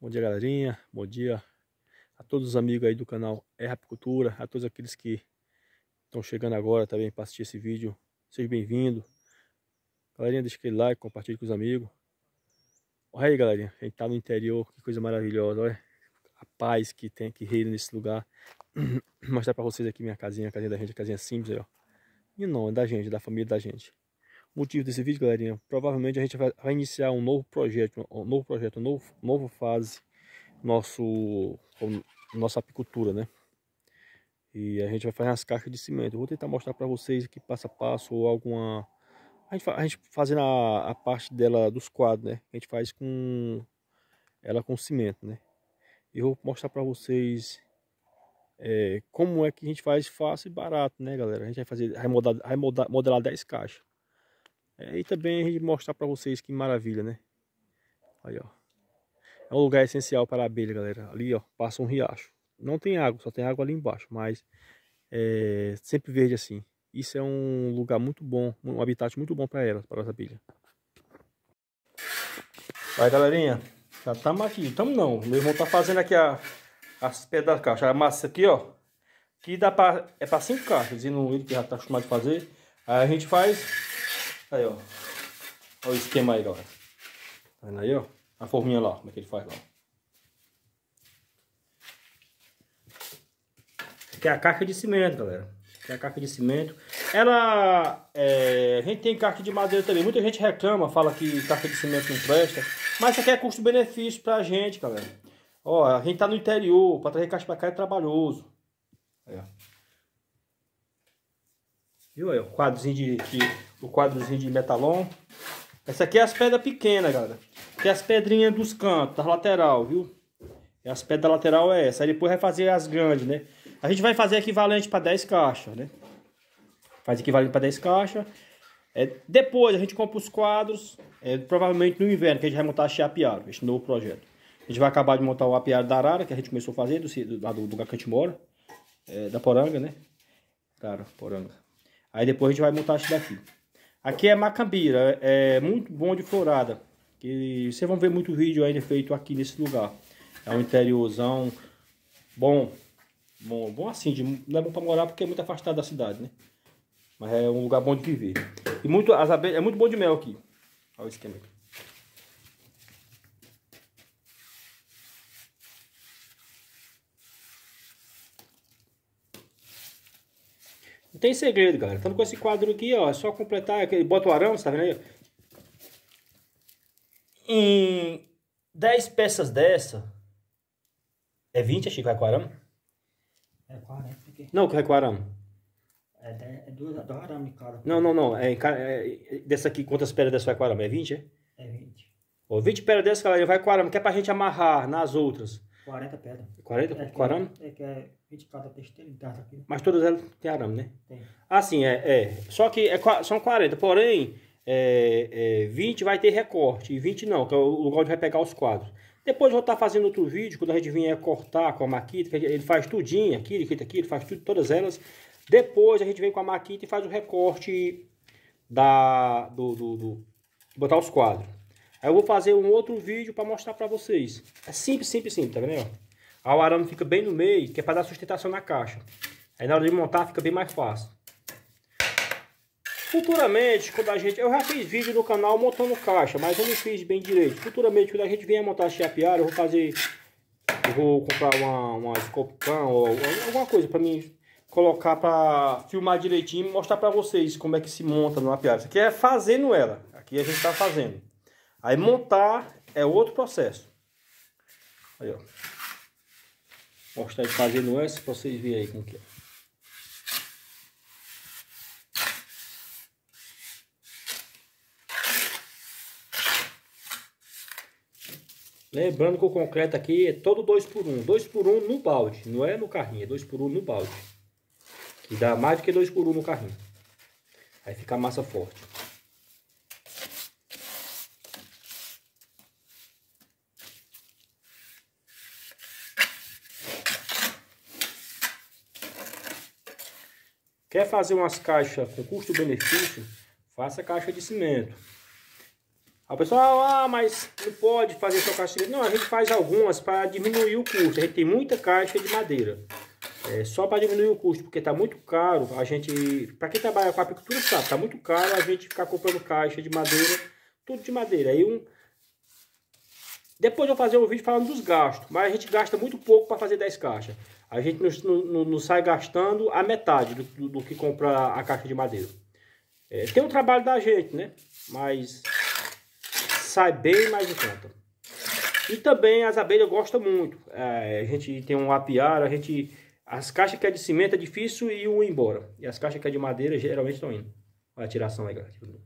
Bom dia, galerinha. Bom dia a todos os amigos aí do canal É Rapicultura, a todos aqueles que estão chegando agora também para assistir esse vídeo. Seja bem-vindo. Galerinha, deixa aquele like, compartilhe com os amigos. Olha aí, galerinha. A gente tá no interior, que coisa maravilhosa, olha. A paz que tem, que reina nesse lugar. Vou mostrar para vocês aqui minha casinha, a casinha da gente, a casinha simples aí, ó. E não, é da gente, da família da gente motivo desse vídeo, galerinha, provavelmente a gente vai, vai iniciar um novo projeto, um novo projeto, um novo, novo fase nosso nossa apicultura, né? E a gente vai fazer as caixas de cimento. Eu vou tentar mostrar para vocês aqui passo a passo ou alguma a gente, a gente fazendo a, a, parte dela dos quadros, né? A gente faz com ela com cimento, né? E eu vou mostrar para vocês é, como é que a gente faz fácil e barato, né, galera? A gente vai fazer vai modelar, vai modelar 10 caixas. É, e também a gente mostrar para vocês que maravilha, né? Aí, ó. É um lugar essencial para a abelha, galera. Ali, ó, passa um riacho. Não tem água, só tem água ali embaixo, mas é sempre verde assim. Isso é um lugar muito bom, um habitat muito bom para elas, para as abelhas. Vai, galerinha. Já estamos aqui. Estamos não. Meu irmão tá fazendo aqui a, as pedras da caixa. A massa aqui, ó. Que dá para é para cinco caixas. E no ele que já tá acostumado a fazer. Aí a gente faz Aí, ó. Olha o esquema aí, galera. Tá vendo aí, ó? A forminha lá, como é que ele faz lá. Que é a caixa de cimento, galera. Que é a caixa de cimento. Ela... É... a gente tem caixa de madeira também. Muita gente reclama, fala que caixa de cimento não presta. Mas isso aqui é custo-benefício pra gente, galera. Ó, a gente tá no interior. Pra trazer caixa pra cá é trabalhoso. Aí, ó. Viu aí, ó? Quadrozinho de... de o quadrozinho de metalon. Essa aqui é as pedras pequenas, galera. Que é as pedrinhas dos cantos, da lateral, viu? E é as pedras lateral é essa. Aí depois vai fazer as grandes, né? A gente vai fazer equivalente para 10 caixas, né? Faz equivalente para 10 caixas. É, depois a gente compra os quadros, é, provavelmente no inverno, que a gente vai montar a apiário, Este novo projeto. A gente vai acabar de montar o apiário da Arara, que a gente começou a fazer, do, lado do lugar que a gente mora, é, da Poranga, né? Cara, Poranga. Aí depois a gente vai montar esse daqui. Aqui é macambira, é, é muito bom de florada. E vocês vão ver muito vídeo ainda feito aqui nesse lugar. É um interiorzão bom. Bom, bom assim, de, não é bom para morar porque é muito afastado da cidade, né? Mas é um lugar bom de viver. E muito, as abelhas, é muito bom de mel aqui. Olha o esquema aqui. Não tem segredo, galera. Estando com esse quadro aqui, ó, é só completar. Aqui, bota o arame, você né? tá vendo aí? Em 10 peças dessa, é 20, achei que vai com é arame? É 40. Porque... Não, que vai com arame. É, é duas, é dois arame, cara. Não, não, não. É, é, dessa aqui, quantas pedras dessa vai com arame? É 20, é? É 20. Ó, 20 pedras dessa, galera, vai com arame, que é pra gente amarrar nas outras. 40 pedras. 40 é, com arame? É, que é 20 cada textilha, tá aqui. Mas todas elas têm arame, né? Tem. Ah, sim, é, é. Só que é, são 40, porém, é, é, 20 vai ter recorte e 20 não, que é o lugar onde vai pegar os quadros. Depois eu vou estar tá fazendo outro vídeo, quando a gente vier cortar com a maquita, ele faz tudinho, aqui, ele aquilo, aqui, ele faz tudo, todas elas. Depois a gente vem com a maquita e faz o recorte da, do, do, do botar os quadros. Aí eu vou fazer um outro vídeo para mostrar para vocês. É simples, simples, simples, tá vendo? Aí o arame fica bem no meio, que é para dar sustentação na caixa. Aí na hora de montar fica bem mais fácil. Futuramente, quando a gente... Eu já fiz vídeo no canal montando caixa, mas eu não fiz bem direito. Futuramente, quando a gente vier montar a chapear, eu vou fazer... Eu vou comprar uma, uma escopão ou alguma coisa para mim colocar para filmar direitinho e mostrar para vocês como é que se monta numa piada. Isso aqui é fazendo ela. Aqui a gente está fazendo. Aí montar é outro processo. Aí, ó. Vou mostrar ele fazendo essa para vocês verem aí como que é. Lembrando que o concreto aqui é todo 2 x 1 2 x 1 no balde, não é no carrinho, é 2 x 1 no balde. Que dá mais do que 2 x 1 no carrinho. Aí fica a massa forte. Quer fazer umas caixas com custo-benefício? Faça caixa de cimento. A pessoa, ah, mas não pode fazer só caixa de cimento. Não, a gente faz algumas para diminuir o custo. A gente tem muita caixa de madeira. É, só para diminuir o custo, porque está muito caro a gente... Para quem trabalha com apicultura sabe, está muito caro a gente ficar comprando caixa de madeira, tudo de madeira. Aí um... Depois eu vou fazer um vídeo falando dos gastos, mas a gente gasta muito pouco para fazer 10 caixas a gente não, não, não sai gastando a metade do, do, do, que comprar a caixa de madeira. É, tem um trabalho da gente, né? Mas sai bem mais em conta. E também as abelhas gostam muito. É, a gente tem um apiário, a gente... As caixas que é de cimento é difícil e um ir embora. E as caixas que é de madeira geralmente estão indo. Olha a tiração aí, galera. Como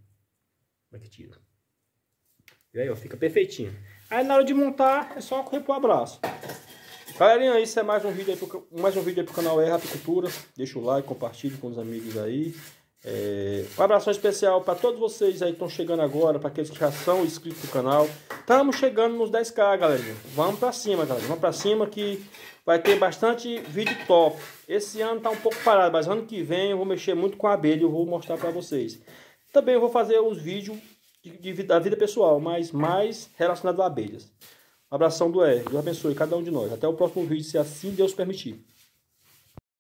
é que tira? E aí, ó, fica perfeitinho. Aí na hora de montar é só correr pro abraço. Galerinha, isso é mais um vídeo aí pro, mais um vídeo aí pro canal Erra Apicultura. Deixa o like, compartilhe com os amigos aí. É, um abraço especial para todos vocês aí que estão chegando agora, para aqueles que já são inscritos no canal. Estamos chegando nos 10k, galera. Vamos para cima, galera. Vamos para cima que vai ter bastante vídeo top. Esse ano tá um pouco parado, mas ano que vem eu vou mexer muito com a abelha e vou mostrar para vocês. Também vou fazer uns vídeos de, de, da vida pessoal, mas mais relacionados a abelhas. Abração do R. Deus abençoe cada um de nós. Até o próximo vídeo, se assim Deus permitir.